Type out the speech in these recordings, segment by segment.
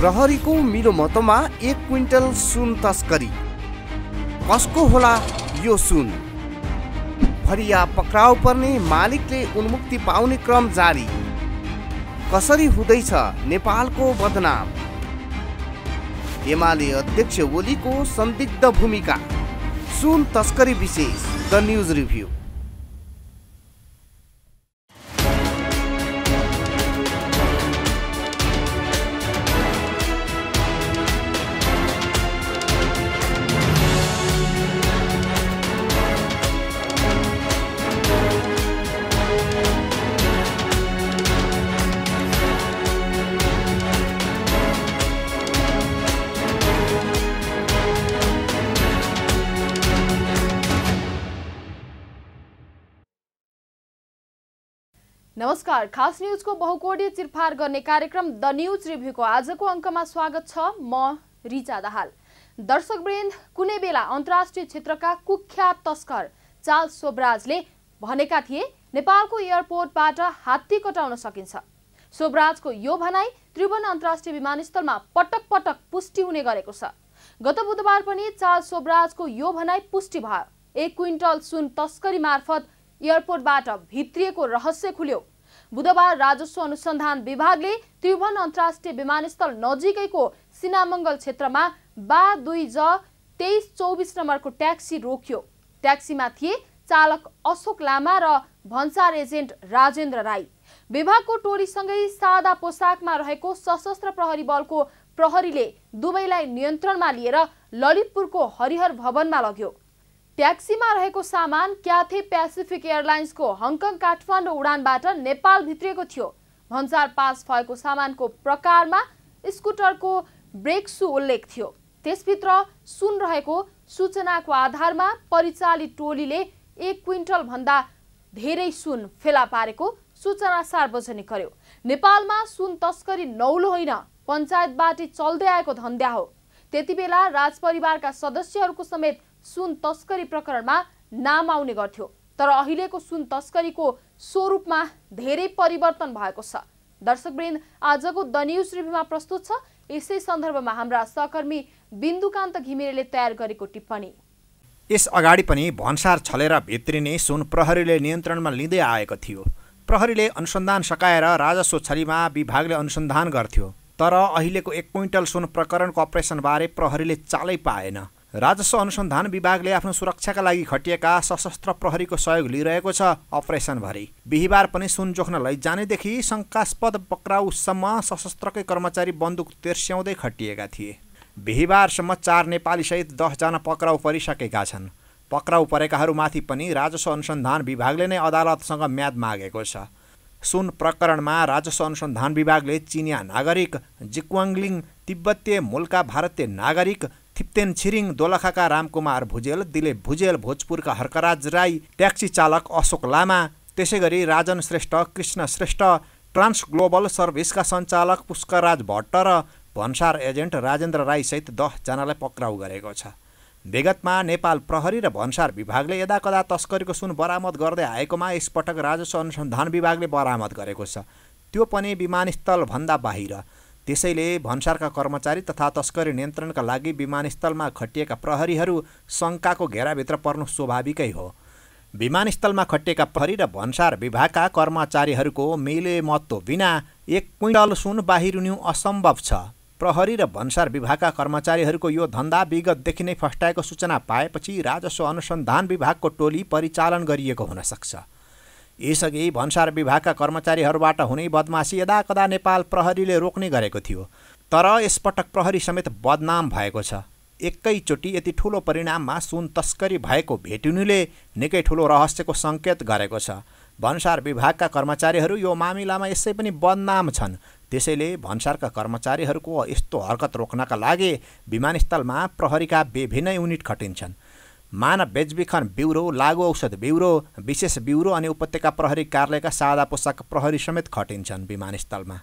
प्रहरीको मतमा एक क्विन्टल सुन तस्करी कसको होला यो सुन भरिया पक्राउ पर्ने मालिकले उन्मुक्ति पाउने क्रम जारी कसरी हुँदैछ नेपालको बदनाम एमाले अध्यक्ष ओलीको संदिग्ध भूमिका सुन तस्करी विशेष द न्युज रिभ्यू नमस्कार खास न्युजको बहुकोड़ी चिरफार गर्ने कार्यक्रम द न्युज रिभ्यूको आजको अङ्कमा स्वागत छ म रिचा दाहाल दर्शकवृन्द कुनै बेला अन्तर्राष्ट्रिय क्षेत्रका कुख्यात तस्कर चार्ल्स सोबराजले भनेका थिए नेपालको एयरपोर्टबाट हात्ती कटाउन सकिन्छ सोबराजको यो भनाई त्रिभुवन अन्तर्राष्ट्रिय विमानस्थलमा पटक पटक पुष्टि हुने गरेको छ गत बुधबार पनि चार्ल्स सोबराजको यो भनाई पुष्टि भयो एक क्विन्टल सुन तस्करी मार्फत एयरपोर्टबाट भित्रिएको रहस्य खुल्यो बुधबार राजस्व अनुसन्धान विभागले त्रिभुवन अन्तर्राष्ट्रिय विमानस्थल नजिकैको सिनामङ्गल क्षेत्रमा बा दुई ज तेइस चौबिस नम्बरको ट्याक्सी रोक्यो ट्याक्सीमा थिए चालक अशोक लामा र भन्सार एजेन्ट राजेन्द्र राई विभागको टोलीसँगै सादा पोसाकमा रहेको सशस्त्र प्रहरी बलको प्रहरीले दुवैलाई नियन्त्रणमा लिएर ललितपुरको हरिहर भवनमा लग्यो ट्याक्सीमा रहेको सामान क्याथे पेसिफिक एयरलाइन्सको हङकङ काठमाडौँ उडानबाट नेपाल भित्रिएको थियो भन्सार पास भएको सामानको प्रकारमा स्कुटरको ब्रेक सु उल्लेख थियो त्यसभित्र सुन रहेको सूचनाको आधारमा परिचालित टोलीले एक भन्दा धेरै सुन फेला पारेको सूचना सार्वजनिक गर्यो नेपालमा सुन तस्करी नौलो होइन पञ्चायतबाट चल्दै आएको धन्द्या हो त्यति बेला राजपरिवारका सदस्यहरूको समेत सुन तस्करी प्रकरणमा नाम आउने गर्थ्यो तर अहिलेको सुन तस्करीको स्वरूपमा धेरै परिवर्तन भएको छ दर्शकवृन्द आजको द न्युज रिभ्यूमा प्रस्तुत छ यसै सन्दर्भमा हाम्रा सहकर्मी बिन्दुकान्त घिमिरेले तयार गरेको टिप्पणी यस अगाडि पनि भन्सार छलेर भित्रिने सुन प्रहरीले नियन्त्रणमा लिँदै आएको थियो प्रहरीले अनुसन्धान सकाएर राजस्व छरीमा विभागले अनुसन्धान गर्थ्यो तर अहिलेको एक क्विन्टल सुन प्रकरणको अपरेसनबारे प्रहरीले चालै पाएन राजस्व अनुसन्धान विभागले आफ्नो सुरक्षाका लागि खटिएका सशस्त्र प्रहरीको सहयोग लिइरहेको छ अपरेसनभरि बिहिबार पनि सुन जोख्न लैजानेदेखि शङ्कास्पद पक्राउसम्म सशस्त्रकै कर्मचारी बन्दुक तेर्स्याउँदै खटिएका थिए बिहिबारसम्म चार नेपालीसहित दसजना पक्राउ परिसकेका छन् पक्राउ परेकाहरूमाथि पनि राजस्व अनुसन्धान विभागले नै अदालतसँग म्याद मागेको छ सुन प्रकरणमा राजस्व अनुसन्धान विभागले चिनिया नागरिक जिक्वाङलिङ तिब्बतीय मूलका भारतीय नागरिक थिप्तेन छिरिङ दोलखाका रामकुमार भुजेल दिलीप भुजेल भोजपुरका हर्कराज राई ट्याक्सी चालक अशोक लामा त्यसै गरी राजन श्रेष्ठ कृष्ण श्रेष्ठ ट्रान्स ग्लोबल सर्भिसका सञ्चालक पुष्कराज भट्ट र भन्सार एजेन्ट राजेन्द्र राईसहित दसजनालाई पक्राउ गरेको छ विगतमा नेपाल प्रहरी र भन्सार विभागले यदाकदा तस्करीको सुन बरामद गर्दै आएकोमा यसपटक राजस्व अनुसन्धान विभागले बरामद गरेको छ त्यो पनि विमानस्थलभन्दा बाहिर त्यसैले भन्सारका कर्मचारी तथा तस्करी नियन्त्रणका लागि विमानस्थलमा खटिएका प्रहरीहरू शङ्काको घेराभित्र पर्नु स्वाभाविकै हो विमानस्थलमा खटिएका प्रहरी र भन्सार विभागका कर्मचारीहरूको मेले महत्त्व बिना एक क्विन्टल सुन बाहिरिनु असम्भव छ प्रहरी र भन्सार विभागका कर्मचारीहरूको यो धन्दा विगतदेखि नै फस्टाएको सूचना पाएपछि राजस्व अनुसन्धान विभागको टोली परिचालन गरिएको हुनसक्छ यसअघि भन्सार विभागका कर्मचारीहरूबाट हुने बदमासी यदाकदा नेपाल प्रहरीले रोक्ने गरेको थियो तर यसपटक प्रहरी समेत बदनाम भएको छ एकैचोटि यति ठुलो परिणाममा सुन तस्करी भएको भेटिनुले निकै ठुलो रहस्यको सङ्केत गरेको छ भन्सार विभागका कर्मचारीहरू यो मामिलामा यसै पनि बदनाम छन् त्यसैले भन्सारका कर्मचारीहरूको यस्तो हरकत रोक्नका लागि विमानस्थलमा प्रहरीका विभिन्न युनिट खटिन्छन् मानव बेचबिखन ब्युरो लागु औषध ब्युरो विशेष ब्युरो अनि उपत्यका प्रहरी कार्यालयका सादा पोसाक प्रहरी समेत खटिन्छन् विमानस्थलमा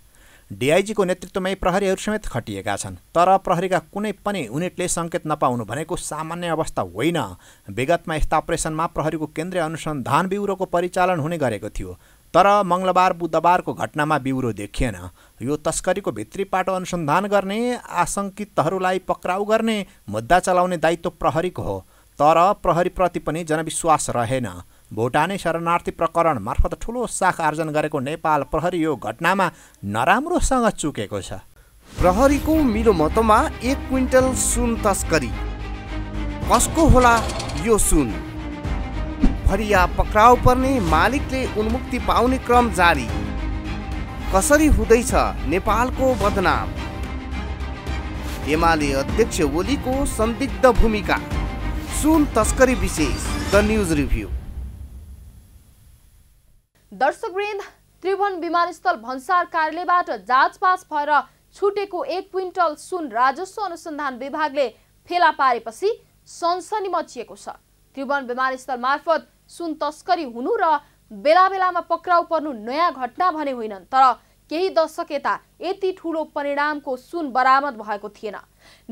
डिआइजीको नेतृत्वमै प्रहरीहरू समेत खटिएका छन् तर प्रहरीका कुनै पनि युनिटले सङ्केत नपाउनु भनेको सामान्य अवस्था होइन विगतमा यस्ता अपरेसनमा प्रहरीको केन्द्रीय अनुसन्धान ब्युरोको परिचालन हुने गरेको थियो तर मङ्गलबार बुधबारको घटनामा ब्युरो देखिएन यो तस्करीको भित्री पाटो अनुसन्धान गर्ने आशङ्कितहरूलाई पक्राउ गर्ने मुद्दा चलाउने दायित्व प्रहरीको हो तर प्रहरीप्रति पनि जनविश्वास रहेन भुटानी शरणार्थी प्रकरण मार्फत ठुलो साख आर्जन गरेको नेपाल प्रहरी यो घटनामा नराम्रोसँग चुकेको छ प्रहरीको मतमा एक क्विन्टल सुन तस्करी कसको होला यो सुन फरिया पक्राउ पर्ने मालिकले उन्मुक्ति पाउने क्रम जारी कसरी हुँदैछ नेपालको बदनाम एमाले अध्यक्ष ओलीको संदिग्ध भूमिका सुन तस्करी विशेष द न्युज रिभ्यू दर्शकवृन्द त्रिभुवन विमानस्थल भन्सार कार्यालयबाट जाँच पास भएर छुटेको एक क्विन्टल सुन राजस्व अनुसन्धान विभागले फेला पारेपछि सनसनी मचिएको छ त्रिभुवन विमानस्थल मार्फत सुन तस्करी हुनु र बेला बेलामा पक्राउ पर्नु नयाँ घटना भने होइनन् तर केही दशक यता यति ठुलो परिणामको सुन बरामद भएको थिएन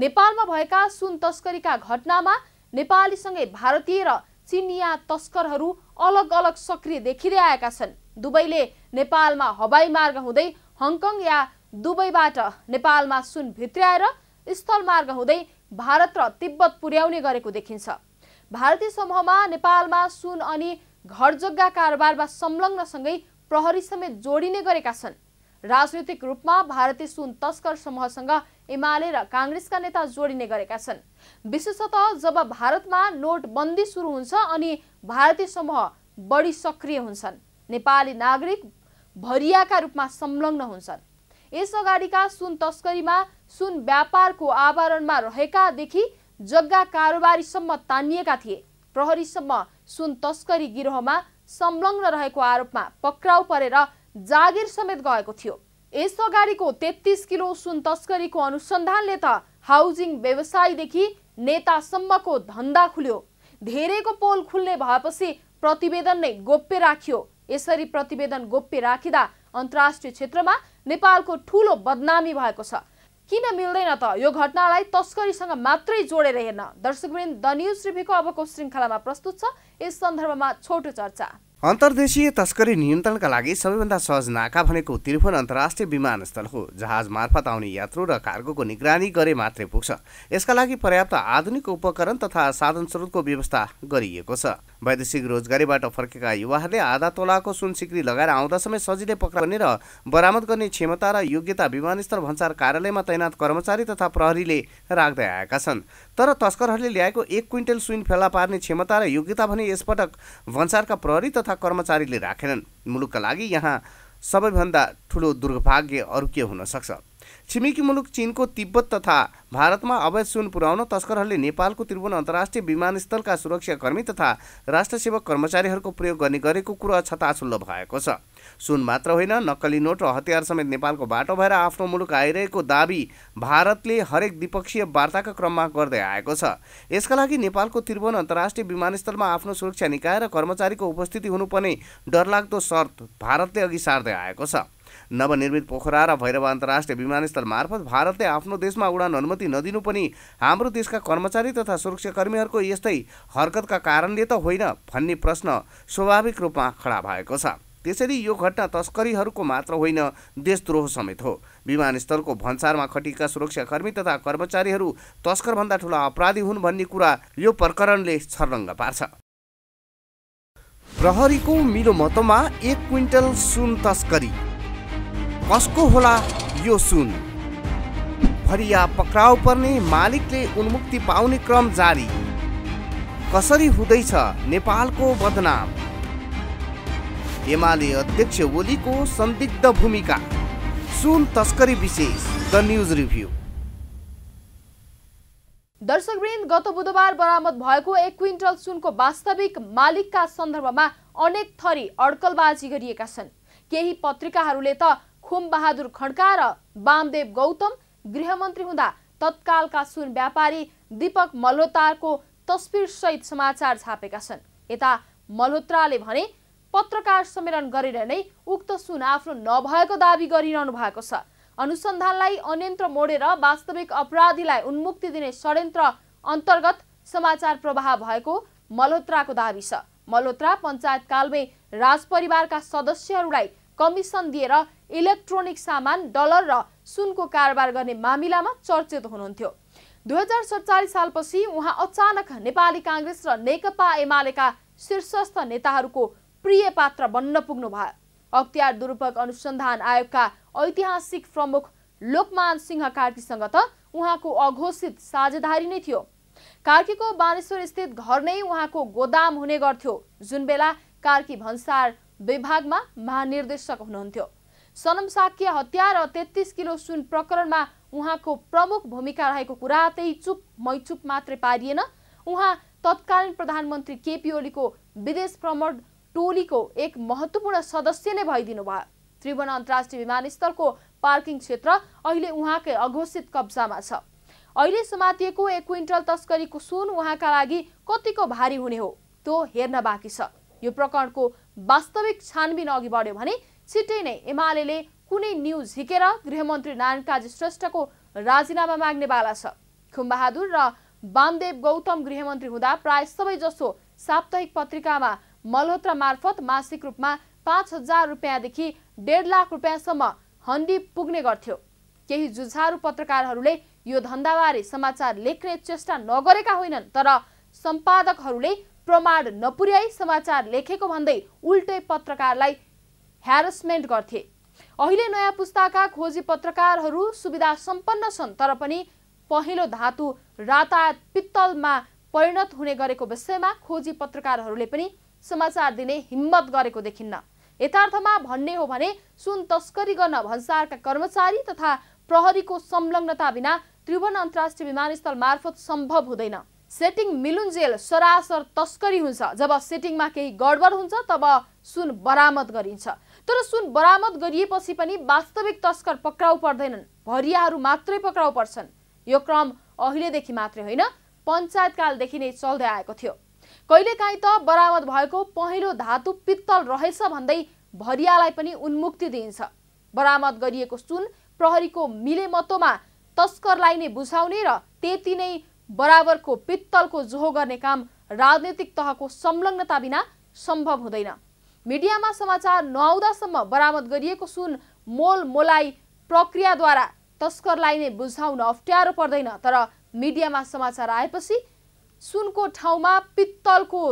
नेपालमा भएका सुन तस्करीका घटनामा नेपालीसँगै भारतीय र चिनिया तस्करहरू अलग अलग सक्रिय देखिँदै आएका छन् दुबईले नेपालमा हवाई मार्ग हुँदै हङकङ या दुबईबाट नेपालमा सुन भित्र्याएर मार्ग हुँदै भारत र तिब्बत पुर्याउने गरेको देखिन्छ भारतीय समूहमा नेपालमा सुन अनि घरजग्गा कारोबारमा संलग्नसँगै प्रहरी समेत जोडिने गरेका छन् राजनैतिक रूपमा भारतीय सुन तस्कर समूहसँग एमाले र काङ्ग्रेसका नेता जोडिने गरेका छन् विशेषत जब भारतमा नोटबन्दी सुरु हुन्छ अनि भारतीय समूह बढी सक्रिय हुन्छन् नेपाली नागरिक भरियाका रूपमा संलग्न हुन्छन् यस अगाडिका सुन तस्करीमा सुन व्यापारको आवरणमा रहेकादेखि जग्गा कारोबारीसम्म तानिएका थिए प्रहरीसम्म सुन तस्करी गिरोहमा संलग्न रहेको आरोपमा पक्राउ परेर जागिर समेत गएको थियो यस अगाडिको तेत्तिस किलो सुन तस्करीको अनुसन्धानले त हाउजिङ व्यवसायदेखि नेतासम्मको धन्दा खुल्यो धेरैको पोल खुल्ने भएपछि प्रतिवेदन नै गोप्य राखियो यसरी प्रतिवेदन गोप्य राखिँदा अन्तर्राष्ट्रिय क्षेत्रमा नेपालको ठुलो बदनामी भएको छ किन मिल्दैन त यो घटनालाई तस्करीसँग मात्रै जोडेर हेर्न दर्शकवृन्द द न्युज रिभ्यूको अबको श्रृङ्खलामा प्रस्तुत छ यस सन्दर्भमा छोटो चर्चा अन्तर्देशीय तस्करी नियन्त्रणका लागि सबैभन्दा सहज नाका भनेको त्रिभुवन अन्तर्राष्ट्रिय विमानस्थल हो जहाज मार्फत आउने यात्रु र कार्गोको निगरानी गरे मात्रै पुग्छ यसका लागि पर्याप्त आधुनिक उपकरण तथा साधन स्रोतको व्यवस्था गरिएको छ वैदेशिक रोजगारीबाट फर्केका युवाहरूले आधा तोलाको सुन सिक्री लगाएर आउँदा समय सजिलै पक्रा गर्ने र बरामद गर्ने क्षमता र योग्यता विमानस्थल भन्सार कार्यालयमा तैनात कर्मचारी तथा प्रहरीले राख्दै आएका छन् तर तस्करहरूले ल्याएको एक क्विन्टल सुन फेला पार्ने क्षमता र योग्यता भने यसपटक भन्सारका प्रहरी तथा कर्मचारीले राखेनन् मुलुकका लागि यहाँ सबैभन्दा ठुलो दुर्भाग्य अरू के हुनसक्छ छिमेकी मुलुक चिनको तिब्बत तथा भारतमा अवैध सुन पुर्याउन तस्करहरूले नेपालको त्रिभुवन अन्तर्राष्ट्रिय विमानस्थलका सुरक्षाकर्मी तथा राष्ट्रसेवक कर्मचारीहरूको प्रयोग गर्ने गरेको कुरो छताछुल्लो भएको छ सुन मात्र होइन नक्कली नोट र हतियार समेत नेपालको बाटो भएर आफ्नो मुलुक आइरहेको दावी भारतले हरेक द्विपक्षीय वार्ताका क्रममा गर्दै आएको छ यसका लागि नेपालको त्रिभुवन अन्तर्राष्ट्रिय विमानस्थलमा आफ्नो सुरक्षा निकाय र कर्मचारीको उपस्थिति हुनुपर्ने डरलाग्दो शर्त भारतले अघि सार्दै आएको छ नवनिर्मित पोखरा र भैरव अन्तर्राष्ट्रिय विमानस्थल मार्फत भारतले आफ्नो देशमा उडान अनुमति नदिनु पनि हाम्रो देशका कर्मचारी तथा सुरक्षाकर्मीहरूको यस्तै हरकतका कारणले त होइन भन्ने प्रश्न स्वाभाविक रूपमा खडा भएको छ त्यसरी यो घटना तस्करीहरूको मात्र होइन देशद्रोह समेत हो विमानस्थलको भन्सारमा खटिएका सुरक्षाकर्मी तथा कर्मचारीहरू तस्करभन्दा ठुला अपराधी हुन् भन्ने कुरा यो प्रकरणले छर्लङ्ग पार्छ प्रहरीको मिलो मतमा एक क्विन्टल सुन तस्करी कसको होला यो सुन भरिया पक्राउ पर्ने मालिकले उन्मुक्ति पाउने क्रम जारी कसरी हुँदैछ नेपालको बदनाम एमाले अध्यक्ष ओलीको संदिग्ध भूमिका सुन तस्करी विशेष द न्युज रिभ्यू दर्शकवृन्द गत बुधबार बरामद भएको एक क्विन्टल सुनको वास्तविक मालिकका सन्दर्भमा अनेक थरी अड्कलबाजी गरिएका छन् केही पत्रिकाहरूले त खुम बहादुर खड्का र वामदेव गौतम गृहमन्त्री हुँदा तत्कालका सुन व्यापारी दीपक मल्होत्राको सहित समाचार छापेका छन् यता मल्होत्राले भने पत्रकार सम्मेलन गरेर नै उक्त सुन आफ्नो नभएको दावी गरिरहनु भएको छ अनुसन्धानलाई अन्यन्त्र मोडेर वास्तविक अपराधीलाई उन्मुक्ति दिने षड्यन्त्र अन्तर्गत समाचार प्रवाह भएको मल्होत्राको दावी छ मल्होत्रा पञ्चायतकालमै राजपरिवारका सदस्यहरूलाई कमिसन दिएर इलेक्ट्रोनिक सामान डलर र सुनको कारोबार गर्ने मामिलामा चर्चित हुनुहुन्थ्यो दुई हजार सत्तालिस सालपछि उहाँ अचानक नेपाली काङ्ग्रेस र नेकपा एमालेका शीर्षस्थ नेताहरूको प्रिय पात्र बन्न पुग्नु भयो अख्तियार दुरुपयोग अनुसन्धान आयोगका ऐतिहासिक प्रमुख लोकमान सिंह कार्कीसँग त उहाँको अघोषित साझेदारी नै थियो कार्कीको बानेश्वर स्थित घर नै उहाँको गोदाम हुने गर्थ्यो जुन बेला कार्की भन्सार विभागमा महानिर्देशक हुनुहुन्थ्यो सनम साक्य हत्या र तेत्तिस किलो सुन प्रकरणमा उहाँको प्रमुख भूमिका रहेको कुरा त्यही चुप मैचुप मात्रै पारिएन उहाँ तत्कालीन प्रधानमन्त्री केपी ओलीको विदेश भ्रमण टोलीको एक महत्त्वपूर्ण सदस्य नै भइदिनु भयो त्रिभुवन अन्तर्राष्ट्रिय विमानस्थलको पार्किङ क्षेत्र अहिले उहाँकै अघोषित कब्जामा छ अहिले समातिएको एक क्विन्टल तस्करीको सुन उहाँका लागि कतिको भारी हुने हो त्यो हेर्न बाँकी छ यो प्रकरणको वास्तविक छानबिन अघि बढ्यो भने छिट्टै नै एमाले कुनै न्युज हिकेर गृहमन्त्री नारायण काजी श्रेष्ठको राजीनामा माग्ने बाला छ खुम्बहादुर र वामदेव गौतम गृहमन्त्री हुँदा प्राय सबैजसो साप्ताहिक पत्रिकामा मल्होत्रा मार्फत मासिक रूपमा पाँच हजार रुपियाँदेखि डेढ लाख रुपियाँसम्म हन्डी पुग्ने गर्थ्यो केही जुझारू पत्रकारहरूले यो धन्दाबारे समाचार लेख्ने चेष्टा नगरेका होइनन् तर सम्पादकहरूले प्रमाण नपुर्याई समाचार लेखेको भन्दै उल्टै पत्रकारलाई ह्यारसमेन्ट गर्थे अहिले नयाँ पुस्ताका खोजी पत्रकारहरू सुविधा सम्पन्न छन् तर पनि पहेँलो धातु रातायात पित्तलमा परिणत हुने गरेको विषयमा खोजी पत्रकारहरूले पनि समाचार दिने हिम्मत गरेको देखिन्न यथार्थमा भन्ने हो भने सुन तस्करी गर्न भन्सारका कर्मचारी तथा प्रहरीको संलग्नता बिना त्रिभुवन अन्तर्राष्ट्रिय विमानस्थल मार्फत सम्भव हुँदैन सेटिङ मिलुन्जेल सरासर तस्करी हुन्छ जब सेटिङमा केही गडबड हुन्छ तब सुन बरामद गरिन्छ तर सुन बरामद गरिएपछि पनि वास्तविक तस्कर पक्राउ पर्दैनन् भरियाहरू मात्रै पक्राउ पर्छन् यो क्रम अहिलेदेखि मात्रै होइन पञ्चायतकालदेखि नै चल्दै आएको थियो कहिलेकाहीँ त बरामद भएको पहेँलो धातु पित्तल रहेछ भन्दै भरियालाई पनि उन्मुक्ति दिइन्छ बरामद गरिएको सुन प्रहरीको मिलेमतोमा तस्करलाई नै बुझाउने र त्यति नै बराबरको पित्तलको जोहो गर्ने काम राजनीतिक तहको संलग्नता बिना सम्भव हुँदैन मिडियामा समाचार नआउँदासम्म बरामद गरिएको सुन मोल मोलाई प्रक्रियाद्वारा तस्करलाई नै बुझाउन अप्ठ्यारो पर्दैन तर मिडियामा समाचार आएपछि सुनको ठाउँमा पित्तलको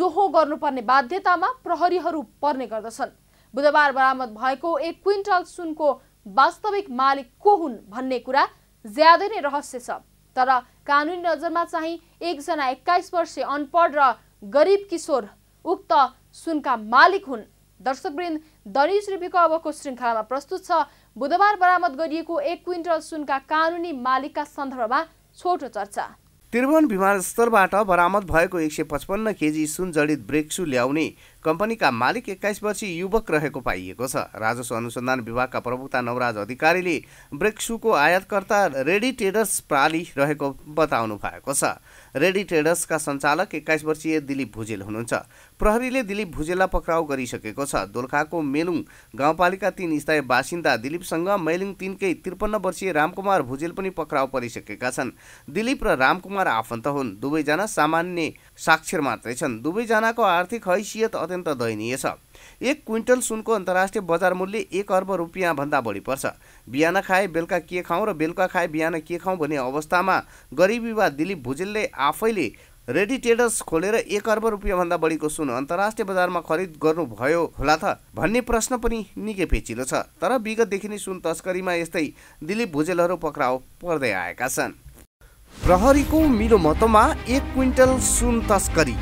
जोहो गर्नुपर्ने बाध्यतामा प्रहरीहरू पर्ने गर्दछन् बुधबार बरामद भएको एक क्विन्टल सुनको वास्तविक मालिक को हुन् भन्ने कुरा ज्यादै नै रहस्य छ तर कानुनी नजरमा चाहिँ एकजना एक्काइस वर्षीय अनपढ र गरिब किशोर उक्त सुनका मालिक हुन् दर्शकवृन्द दनिज रिभीको अबको श्रृङ्खलामा प्रस्तुत छ बुधबार बरामद गरिएको एक क्विन्टल सुनका कानुनी मालिकका सन्दर्भमा छोटो चर्चा त्रिभुवन विमानस्थलबाट बरामद भएको एक सय पचपन्न केजी सुन जडित ब्रेक्सु ल्याउने कम्पनीका मालिक एक्काइस वर्षीय युवक रहेको पाइएको छ राजस्व अनुसन्धान विभागका प्रवक्ता नवराज अधिकारीले ब्रेक्सुको आयातकर्ता रेडी ट्रेडर्स प्राली रहेको बताउनु भएको छ रेडी ट्रेडर्सका सञ्चालक एक्काइस वर्षीय दिलीप भुजेल हुनुहुन्छ प्रहरीले दिलीप भुजेललाई पक्राउ गरिसकेको छ दोलखाको मेलुङ गाउँपालिका तिन स्थायी बासिन्दा दिलीपसँग मेलुङ तिनकै त्रिपन्न वर्षीय रामकुमार भुजेल पनि पक्राउ परिसकेका छन् दिलीप र रामकुमार आफन्त हुन् दुवैजना सामान्य साक्षर मात्रै छन् दुवैजनाको आर्थिक हैसियत अत्यन्त दयनीय छ एक क्विन्टल सुनको अन्तर्राष्ट्रिय बजार मूल्य एक अर्ब रुपियाँभन्दा बढी पर्छ बिहान खाए बेलुका के खाउँ र बेलुका खाए बिहान के खाउँ भन्ने अवस्थामा गरिबी वा दिलीप भुजेलले आफैले रेडी ट्रेडर्स खोलेर एक अर्ब रुपियाँभन्दा बढीको सुन अन्तर्राष्ट्रिय बजारमा खरिद गर्नुभयो होला त भन्ने प्रश्न पनि निकै पेचिलो छ तर विगतदेखि नै सुन तस्करीमा यस्तै दिलीप भुजेलहरू पक्राउ पर्दै आएका छन् प्रहरीको मिलो मतोमा एक क्विन्टल सुन तस्करी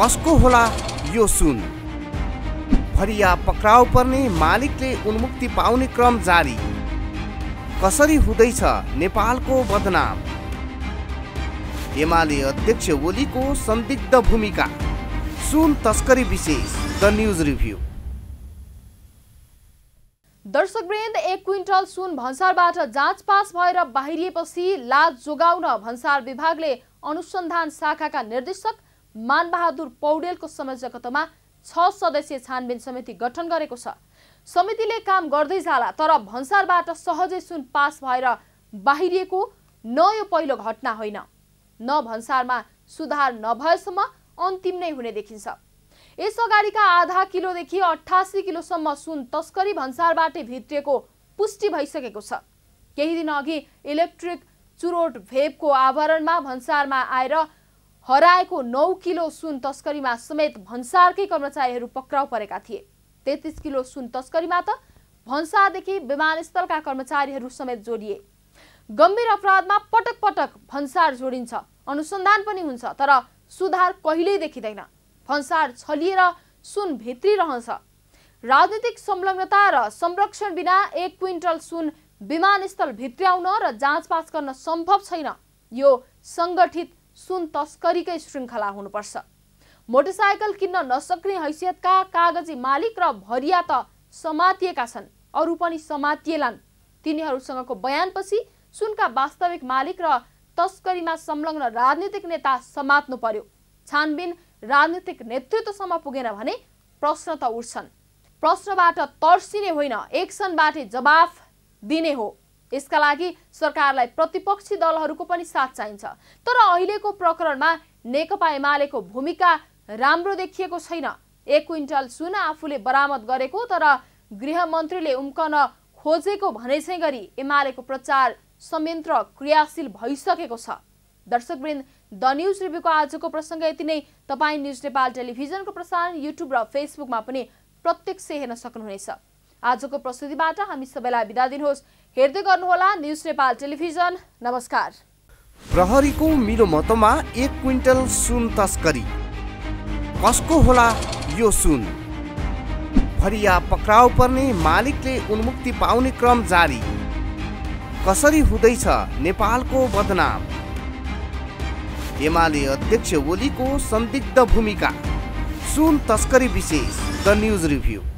कसको होला यो सुन भरिया पक्राउ पर्ने मालिकले उन्मुक्ति पाउने क्रम जारी कसरी हुँदैछ नेपालको बदनाम एमाले अध्यक्ष ओलीको संदिग्ध भूमिका सुन तस्करी विशेष द न्युज रिभ्यू दर्शकवृन्द एक क्विन्टल सुन भन्सारबाट जाँच पास भएर बाहिरिएपछि लाज जोगाउन भन्सार विभागले अनुसन्धान शाखाका निर्देशक मानबहादुर पौडेलको संयोजकत्वमा छ सदस्यीय छानबिन समिति गठन गरेको छ समितिले काम गर्दै जाला तर भन्सारबाट सहजै सुन पास भएर बाहिरिएको न यो पहिलो घटना होइन न भन्सारमा सुधार नभएसम्म अन्तिम नै हुने देखिन्छ यस अगाडिका आधा किलोदेखि अठासी किलोसम्म सुन तस्करी भन्सारबाटै भित्रिएको पुष्टि भइसकेको छ केही दिन अघि इलेक्ट्रिक चुरोट भेबको आवरणमा भन्सारमा आएर हराएको नौ किलो सुन तस्करीमा समेत भन्सारकै कर्मचारीहरू पक्राउ परेका थिए तेत्तिस किलो सुन तस्करीमा त भन्सारदेखि विमानस्थलका कर्मचारीहरू समेत जोडिए गम्भीर अपराधमा पटक पटक भन्सार जोडिन्छ अनुसन्धान पनि हुन्छ तर सुधार कहिल्यै देखिँदैन भन्सार छलिएर सुन भित्रिरहन्छ राजनीतिक संलग्नता र संरक्षण बिना एक क्विन्टल सुन विमानस्थल भित्र्याउन र जाँचपास गर्न सम्भव छैन यो सङ्गठित सुन तस्करीकै श्रृङ्खला हुनुपर्छ मोटरसाइकल किन्न नसक्ने हैसियतका कागजी मालिक र भरिया त समातिएका छन् अरू पनि समातिएलान् तिनीहरूसँगको बयानपछि सुनका वास्तविक मालिक र तस्करीमा संलग्न राजनीतिक नेता समात्नु पर्यो छानबिन राजनीतिक नेतृत्वसम्म पुगेन भने प्रश्न त उठ्छन् प्रश्नबाट तर्सिने होइन एक्सनबाटै जवाफ दिने हो यसका लागि सरकारलाई प्रतिपक्षी दलहरूको पनि साथ चाहिन्छ तर अहिलेको प्रकरणमा नेकपा एमालेको भूमिका राम्रो देखिएको छैन एक क्विन्टल सुन आफूले बरामद गरेको तर गृहमन्त्रीले उम्कन खोजेको भने चाहिँ गरी एमालेको प्रचार संयन्त्र क्रियाशील भइसकेको छ दर्शकवृन्द द न्युज रिभ्यूको आजको प्रसङ्ग यति नै तपाईँ न्युज नेपाल टेलिभिजनको प्रसारण युट्युब र फेसबुकमा पनि प्रत्यक्ष हेर्न सक्नुहुनेछ आजको प्रस्तुतिबाट हामी सबैलाई बिदा दिनुहोस् हेर्दै गर्नुहोला न्युज नेपाल टेलिभिजन नमस्कार प्रहरीको मतमा एक क्विन्टल सुन तस्करी कसको होला यो सुन फरिया पक्राउ पर्ने मालिकले उन्मुक्ति पाउने क्रम जारी कसरी हुँदैछ नेपालको बदनाम एमाले अध्यक्ष ओलीको संदिग्ध भूमिका सुन तस्करी विशेष द न्युज रिभ्यू